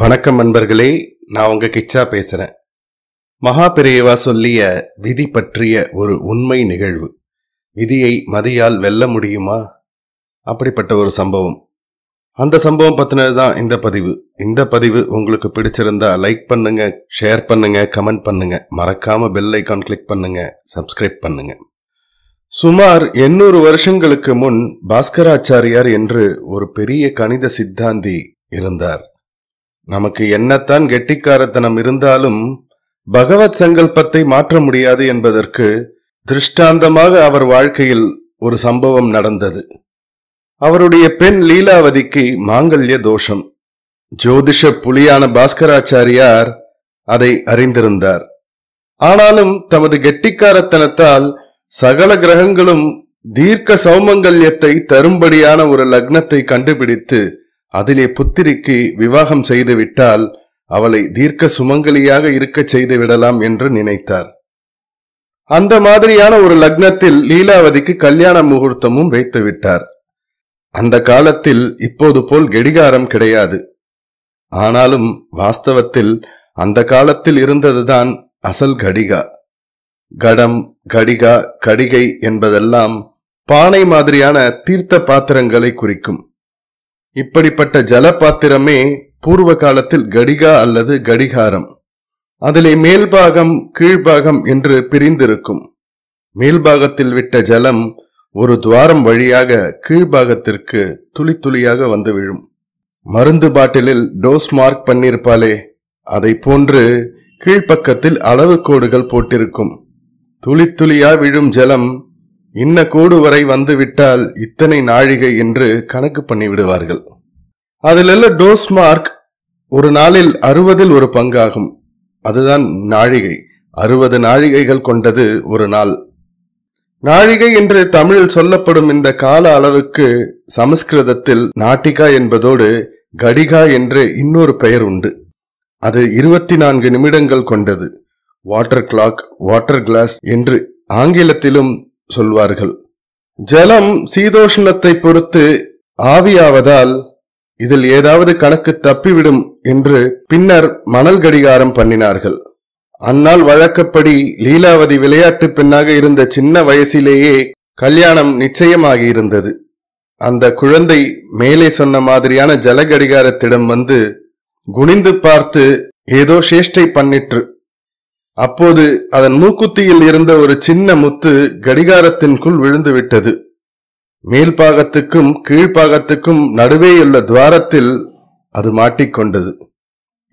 வணக்கம் நண்பர்களே நான் உங்க கிச்சா பேசுறேன் மகாபிரியவா சொல்லிய விதி பற்றிய ஒரு உண்மை நிகழ்வு விதியை மதியால் வெல்ல முடியுமா அப்படிப்பட்ட ஒரு சம்பவம் அந்த சம்பவம் பற்றினது தான் இந்த பதிவு இந்த பதிவு உங்களுக்கு பிடிச்சிருந்தா லைக் பண்ணுங்க ஷேர் பண்ணுங்க கமெண்ட் பண்ணுங்க மறக்காம பெல் ஐக்கான் கிளிக் பண்ணுங்க சப்ஸ்கிரைப் பண்ணுங்க சுமார் எண்ணூறு வருஷங்களுக்கு முன் பாஸ்கராச்சாரியார் என்று ஒரு பெரிய கணித சித்தாந்தி இருந்தார் நமக்கு என்னத்தான் கெட்டிக்காரத்தனம் இருந்தாலும் பகவத் சங்கல்பத்தை மாற்ற முடியாது என்பதற்கு திருஷ்டாந்தமாக அவர் வாழ்க்கையில் ஒரு சம்பவம் நடந்தது அவருடைய பெண் லீலாவதிக்கு மாங்கல்ய தோஷம் ஜோதிஷ புலியான பாஸ்கராச்சாரியார் அதை அறிந்திருந்தார் ஆனாலும் தமது கெட்டிக்காரத்தனத்தால் சகல கிரகங்களும் தீர்க்க சௌமங்கல்யத்தை தரும்படியான ஒரு லக்னத்தை கண்டுபிடித்து அதிலே புத்திரிக்கு விவாகம் செய்துவிட்டால் அவளை தீர்க்க சுமங்கலியாக இருக்கச் செய்து விடலாம் என்று நினைத்தார் அந்த மாதிரியான ஒரு லக்னத்தில் லீலாவதிக்கு கல்யாண முகூர்த்தமும் வைத்து விட்டார் அந்த காலத்தில் இப்போது போல் கெடிகாரம் கிடையாது ஆனாலும் வாஸ்தவத்தில் அந்த காலத்தில் இருந்ததுதான் அசல் கடிகா கடம் கடிகா கடிகை என்பதெல்லாம் பானை மாதிரியான தீர்த்த பாத்திரங்களை குறிக்கும் இப்படிப்பட்ட ஜலபாத்திரமே பூர்வ காலத்தில் கடிகா அல்லது கடிகாரம் அதிலே மேல்பாகம் கீழ்பாகம் என்று பிரிந்திருக்கும் மேல்பாகத்தில் விட்ட ஜலம் ஒரு துவாரம் வழியாக கீழ்பாகத்திற்கு துளி துளியாக வந்து விழும் மருந்து பாட்டிலில் டோஸ் மார்க் பண்ணியிருப்பாளே அதை போன்று கீழ்ப்பக்கத்தில் அளவு கோடுகள் போட்டிருக்கும் துளி துளியா விழும் ஜலம் இன்ன கூடு வரை வந்துவிட்டால் இத்தனை நாழிகை என்று கணக்கு பண்ணி விடுவார்கள் அதிலுள்ள டோஸ் மார்க் ஒரு நாளில் அறுபதில் ஒரு பங்காகும் அதுதான் நாழிகை அறுபது நாழிகைகள் கொண்டது ஒரு நாள் நாழிகை என்று தமிழில் சொல்லப்படும் இந்த கால அளவுக்கு சமஸ்கிருதத்தில் நாட்டிகா என்பதோடு கடிகா என்று இன்னொரு பெயர் உண்டு அது இருபத்தி நான்கு நிமிடங்கள் கொண்டது வாட்டர் கிளாக் வாட்டர் கிளாஸ் என்று ஆங்கிலத்திலும் சொல்வார்கள் ஜலம் சீதோஷ்ணத்தை பொறுத்து ஆவியாவதால் இதில் ஏதாவது கணக்கு தப்பிவிடும் என்று பின்னர் மணல் கடிகாரம் பண்ணினார்கள் அந்நாள் வழக்கப்படி லீலாவதி விளையாட்டு பெண்ணாக இருந்த சின்ன வயசிலேயே கல்யாணம் நிச்சயமாகியிருந்தது அந்த குழந்தை மேலே சொன்ன மாதிரியான ஜலகடிகாரத்திடம் வந்து குனிந்து பார்த்து ஏதோ சேஷ்டை பண்ணிற்று அப்போது அதன் மூக்குத்தியில் இருந்த ஒரு சின்ன முத்து கடிகாரத்தின்குள் விழுந்து விட்டது மேல்பாகத்துக்கும் கீழ்ப்பாகத்துக்கும் நடுவேயுள்ள துவாரத்தில் அது மாட்டிக்கொண்டது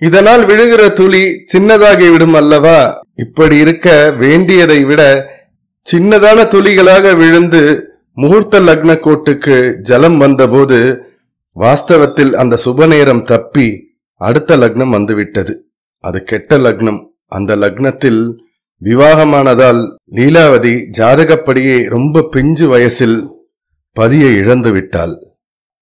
இதனால் விழுகிற துளி சின்னதாகி விடும் அல்லவா இப்படி இருக்க வேண்டியதை விட சின்னதான துளிகளாக விழுந்து முகூர்த்த லக்ன கோட்டுக்கு ஜலம் வந்தபோது வாஸ்தவத்தில் அந்த சுபநேரம் தப்பி அடுத்த லக்னம் வந்துவிட்டது அது கெட்ட லக்னம் அந்த லக்னத்தில் விவாகமானதால் லீலாவதி ஜாதகப்படியே ரொம்ப பிஞ்சு வயசில் பதியை இழந்து விட்டாள்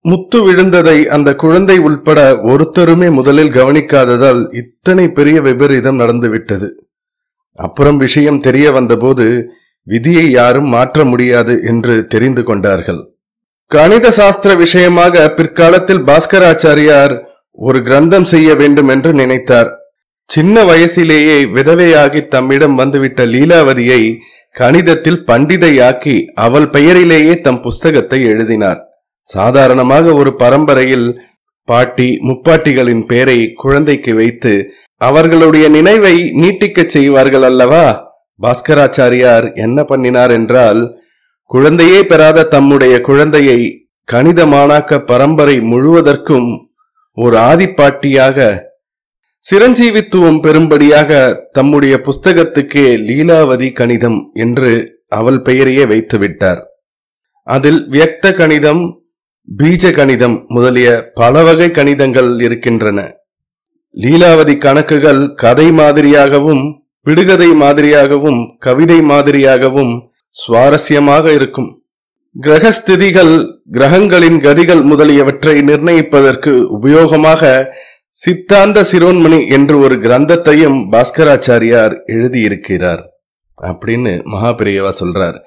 முத்து விழுந்ததை அந்த குழந்தை உள்பட ஒருத்தருமே முதலில் கவனிக்காததால் இத்தனை பெரிய விபரீதம் நடந்துவிட்டது அப்புறம் விஷயம் தெரிய வந்தபோது விதியை யாரும் மாற்ற முடியாது என்று தெரிந்து கொண்டார்கள் கணித சாஸ்திர விஷயமாக பிற்காலத்தில் பாஸ்கராச்சாரியார் ஒரு கிரந்தம் செய்ய வேண்டும் என்று நினைத்தார் சின்ன வயசிலேயே விதவையாகி தம்மிடம் வந்துவிட்ட லீலாவதியை கணிதத்தில் பண்டிதையாக்கி அவள் பெயரிலேயே தம் புஸ்தகத்தை எழுதினார் சாதாரணமாக ஒரு பரம்பரையில் பாட்டி முப்பாட்டிகளின் பெயரை குழந்தைக்கு வைத்து அவர்களுடைய நினைவை நீட்டிக்கச் செய்வார்கள் அல்லவா பாஸ்கராச்சாரியார் என்ன பண்ணினார் என்றால் குழந்தையே பெறாத தம்முடைய குழந்தையை கணித மாணாக்க பரம்பரை முழுவதற்கும் ஒரு ஆதிப்பாட்டியாக சிரஞ்சீவித்துவம் பெரும்படியாக தம்முடைய புஸ்தகத்துக்கே லீலாவதி கணிதம் என்று அவள் பெயரையே வைத்துவிட்டார் அதில் வியக்த கணிதம் பீஜ கணிதம் முதலிய பல வகை கணிதங்கள் இருக்கின்றன லீலாவதி கணக்குகள் கதை மாதிரியாகவும் விடுகதை மாதிரியாகவும் கவிதை மாதிரியாகவும் சுவாரஸ்யமாக இருக்கும் கிரகஸ்திதிகள் கிரகங்களின் கதிகள் முதலியவற்றை நிர்ணயிப்பதற்கு உபயோகமாக சித்தாந்த சிரோன்மணி என்று ஒரு கிரந்தத்தையும் பாஸ்கராச்சாரியார் எழுதியிருக்கிறார் அப்படின்னு மகாபிரியவா சொல்றார்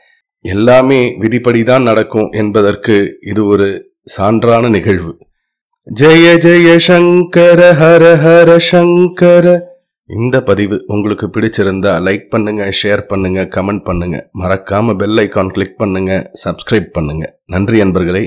எல்லாமே விதிப்படிதான் நடக்கும் என்பதற்கு இது ஒரு சான்றான நிகழ்வு ஜெய ஜெய சங்கர ஹர ஹர சங்கர இந்த பதிவு உங்களுக்கு பிடிச்சிருந்தா லைக் பண்ணுங்க ஷேர் பண்ணுங்க கமெண்ட் பண்ணுங்க மறக்காம பெல் ஐக்கான் கிளிக் பண்ணுங்க சப்ஸ்கிரைப் பண்ணுங்க நன்றி அன்பர்களை